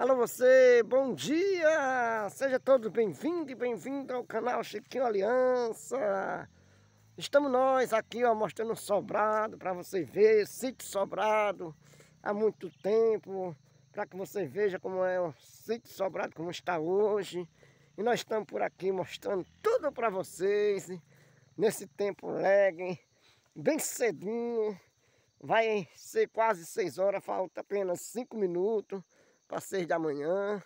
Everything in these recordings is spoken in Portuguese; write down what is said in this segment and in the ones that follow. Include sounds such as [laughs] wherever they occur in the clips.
Alô você, bom dia! Seja todos bem-vindos e bem-vindos ao canal Chiquinho Aliança. Estamos nós aqui ó, mostrando o sobrado para você ver, sítio sobrado há muito tempo, para que você veja como é o sítio sobrado, como está hoje. E nós estamos por aqui mostrando tudo para vocês, nesse tempo leg, bem cedinho, vai ser quase 6 horas, falta apenas 5 minutos para 6 da manhã.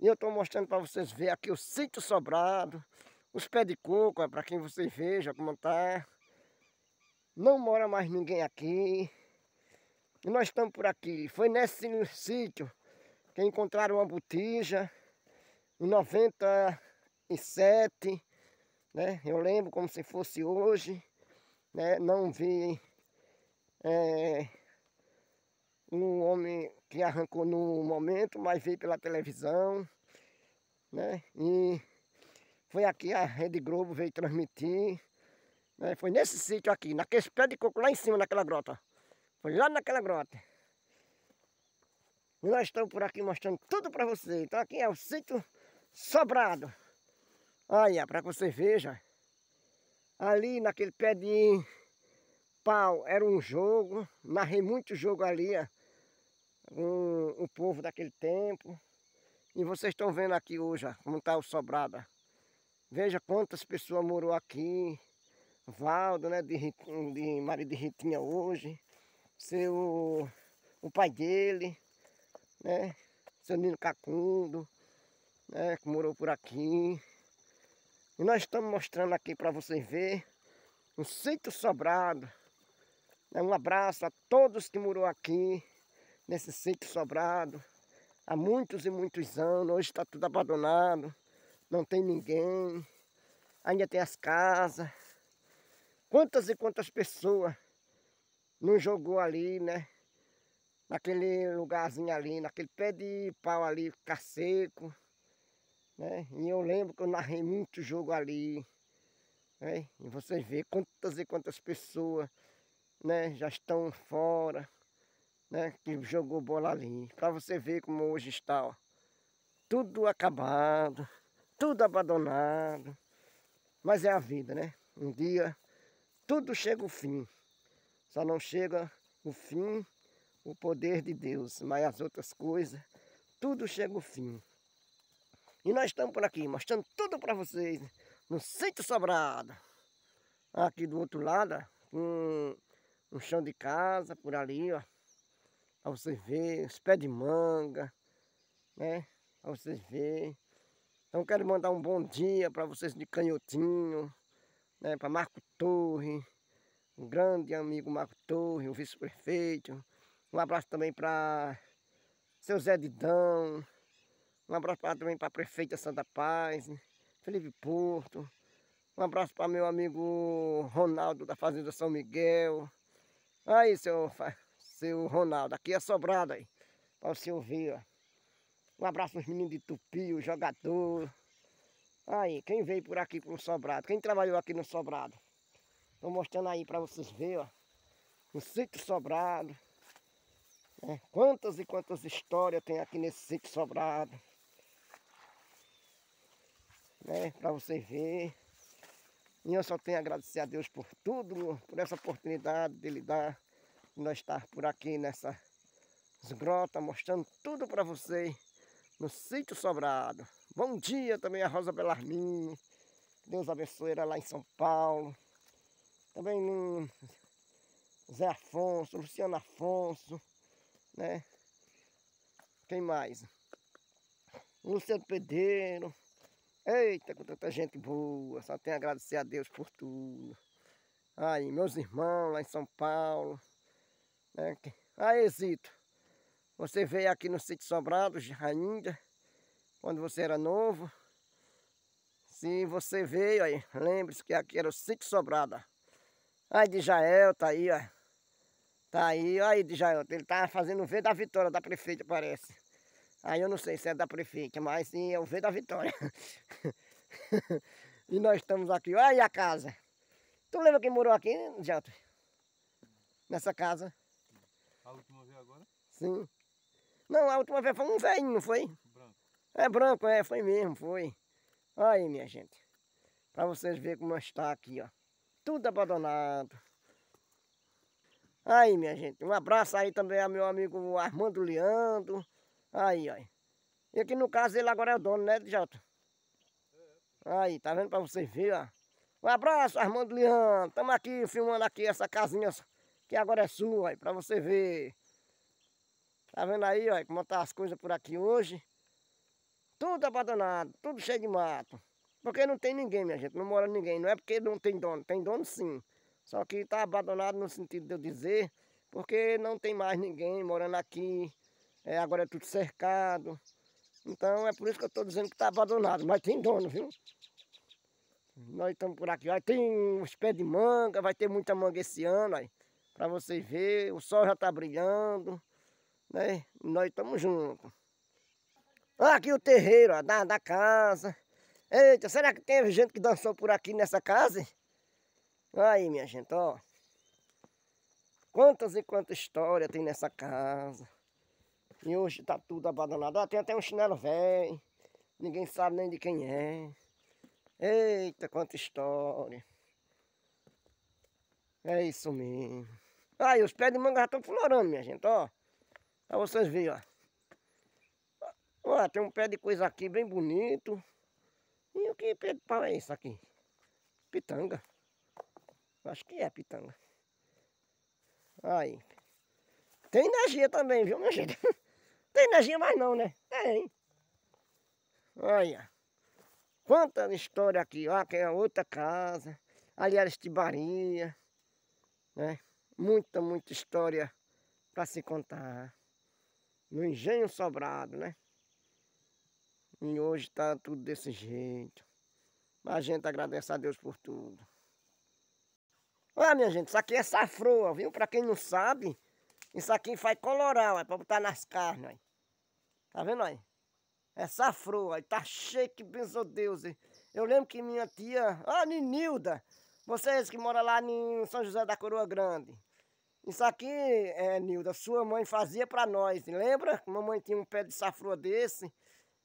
E eu estou mostrando para vocês ver aqui o sítio sobrado, os pés de coco, é para quem vocês vejam como está. Não mora mais ninguém aqui. E nós estamos por aqui. Foi nesse sítio que encontraram uma botija em 97, né? Eu lembro como se fosse hoje, né? Não vi é, um homem que arrancou no momento, mas veio pela televisão, né? E foi aqui a Rede Globo veio transmitir, né? Foi nesse sítio aqui, naquele pé de coco lá em cima, naquela grota. Foi lá naquela grota. E nós estamos por aqui mostrando tudo para vocês. Então aqui é o sítio sobrado. Olha, para que você veja. Ali naquele pé de pau era um jogo. Narrei muito jogo ali, ó o, o povo daquele tempo. E vocês estão vendo aqui hoje como está o Sobrada. Veja quantas pessoas morou aqui. Valdo, né, de, de marido de Ritinha hoje. Seu, o pai dele, né, seu Nino Cacundo, né, que morou por aqui. E nós estamos mostrando aqui para vocês ver um sítio sobrado. Né, um abraço a todos que morou aqui nesse sítio sobrado há muitos e muitos anos. Hoje está tudo abandonado, não tem ninguém, ainda tem as casas. Quantas e quantas pessoas não jogou ali, né? Naquele lugarzinho ali, naquele pé de pau ali, ficar seco. Né? E eu lembro que eu narrei muito jogo ali. Né? E vocês vê quantas e quantas pessoas né, já estão fora né, que jogou bola ali. Para você ver como hoje está, ó, tudo acabado, tudo abandonado. Mas é a vida, né? Um dia tudo chega ao fim. Só não chega o fim o poder de Deus, mas as outras coisas, tudo chega ao fim. E nós estamos por aqui mostrando tudo para vocês no centro Sobrado. Aqui do outro lado, um, um chão de casa por ali, ó. Para vocês verem, os pés de manga, né? Para vocês verem. Então quero mandar um bom dia para vocês de Canhotinho, né? Para Marco Torre, um grande amigo Marco Torre, o vice-prefeito. Um abraço também para seu Zé Didão. Um abraço pra, também para a prefeita Santa Paz, Felipe Porto. Um abraço para meu amigo Ronaldo da Fazenda São Miguel. Aí, seu seu Ronaldo. Aqui é sobrado aí, para você ouvir, ó. Um abraço aos meninos de Tupi, o jogador. Aí, quem veio por aqui pro sobrado? Quem trabalhou aqui no sobrado? Estou mostrando aí para vocês verem, ó. O sítio sobrado. Né? Quantas e quantas histórias tem aqui nesse sítio sobrado. Né? Para você ver. E eu só tenho a agradecer a Deus por tudo, por essa oportunidade lhe dar nós estar tá por aqui nessas grotas, mostrando tudo para vocês no sítio Sobrado. Bom dia também a Rosa Belarmine, Deus abençoe ela lá em São Paulo. Também Zé Afonso, Luciano Afonso, né? Quem mais? Luciano Pedeiro. Eita, com tanta tá gente boa. Só tenho a agradecer a Deus por tudo. Aí, meus irmãos lá em São Paulo. Aqui. Aí, Zito, você veio aqui no sítio Sobrado ainda, quando você era novo. Se você veio aí, lembre-se que aqui era o sítio Sobrado. Aí, Dijael tá aí, ó. Tá aí, aí, Dijael, ele tá fazendo o V da vitória da prefeita, parece. Aí eu não sei se é da prefeita, mas sim, é o V da vitória. [laughs] e nós estamos aqui, olha aí a casa. Tu lembra quem morou aqui, Jato? Nessa casa? Sim. Não, a última vez foi um velhinho, não foi? Branco. É branco, é, foi mesmo, foi. aí, minha gente. Pra vocês verem como está aqui, ó. Tudo abandonado. Aí, minha gente. Um abraço aí também ao meu amigo Armando Leandro. Aí, ó. E aqui no caso ele agora é o dono, né, Jota? É, é. Aí, tá vendo pra vocês verem, ó. Um abraço, Armando Leandro. Estamos aqui filmando aqui essa casinha que agora é sua, aí, pra você ver. Tá vendo aí, olha, como tá as coisas por aqui hoje. Tudo abandonado, tudo cheio de mato. Porque não tem ninguém, minha gente, não mora ninguém. Não é porque não tem dono, tem dono sim. Só que tá abandonado no sentido de eu dizer, porque não tem mais ninguém morando aqui. É, agora é tudo cercado. Então é por isso que eu estou dizendo que está abandonado, mas tem dono, viu? Nós estamos por aqui, olha, tem uns pés de manga, vai ter muita manga esse ano, aí. vocês verem, o sol já está brilhando né? Nós estamos juntos. Olha aqui o terreiro ó, da, da casa. Eita, será que tem gente que dançou por aqui nessa casa? aí, minha gente, ó. Quantas e quantas histórias tem nessa casa. E hoje tá tudo abandonado. Ó, tem até um chinelo velho. Ninguém sabe nem de quem é. Eita, quanta história. É isso mesmo. Aí, os pés de manga já estão florando, minha gente, ó. Pra vocês verem, ó. tem um pé de coisa aqui bem bonito. E o que pé de pau é isso aqui? Pitanga. Acho que é pitanga. Aí. Tem energia também, viu, minha gente? [laughs] tem energia mais não, né? Tem. Olha. Quanta história aqui. Ó, aqui é outra casa. Ali era é estibaria. Né? Muita, muita história para se contar no engenho sobrado, né? E hoje tá tudo desse jeito. Mas a gente agradece a Deus por tudo. Olha, minha gente, isso aqui é safroa, viu? Para quem não sabe, isso aqui faz coloral, é para botar nas carnes, aí. Tá vendo aí? É safroa, aí tá cheio que benzo Deus, hein? Eu lembro que minha tia, ah, Ninilda, vocês que moram lá em São José da Coroa Grande, isso aqui, é, Nilda, sua mãe fazia para nós, lembra? Mamãe tinha um pé de safrua desse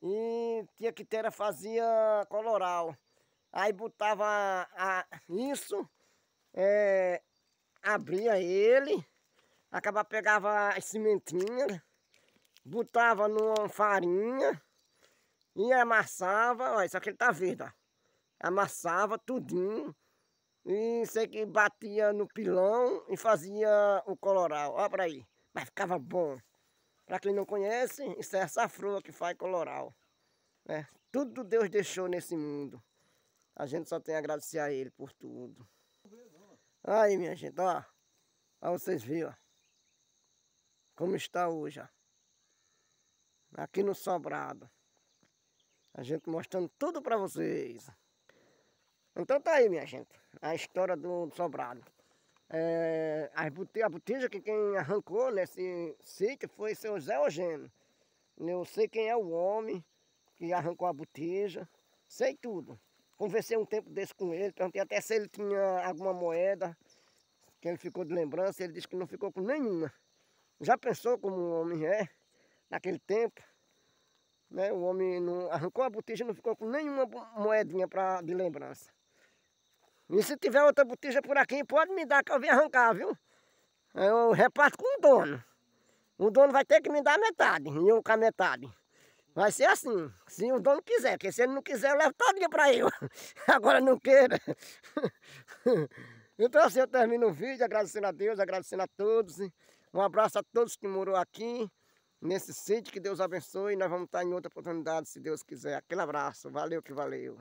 e tinha que Quitera fazia coloral. Aí botava a, isso, é, abria ele, acabava pegava as cimentinhas, botava numa farinha e amassava, olha, isso aqui ele tá verde, ó. Amassava tudinho e sei é que batia no pilão e fazia o coloral. Olha para aí. Mas ficava bom. Para quem não conhece, isso é essa flor que faz coloral. É, tudo Deus deixou nesse mundo. A gente só tem a agradecer a Ele por tudo. Aí, minha gente, ó. Ó, vocês viram. Como está hoje, ó. Aqui no Sobrado. A gente mostrando tudo para vocês. Então tá aí, minha gente a história do sobrado. É, a, botija, a botija que quem arrancou nesse sítio foi seu Zé Eugênio. Eu sei quem é o homem que arrancou a botija, sei tudo. Conversei um tempo desse com ele, perguntei até se ele tinha alguma moeda, que ele ficou de lembrança, ele disse que não ficou com nenhuma. Já pensou como o homem é naquele tempo? Né? O homem não, arrancou a botija e não ficou com nenhuma moedinha pra, de lembrança. E se tiver outra botija por aqui, pode me dar que eu vim arrancar, viu? Eu reparto com o dono. O dono vai ter que me dar metade, e eu com a metade. Vai ser assim, se o dono quiser, porque se ele não quiser, eu levo todo dia para Agora não queira. [laughs] Então assim eu termino o vídeo, agradecendo a Deus, agradecendo a todos. Um abraço a todos que morou aqui, nesse sítio, que Deus abençoe. Nós vamos estar em outra oportunidade, se Deus quiser. Aquele abraço, valeu que valeu.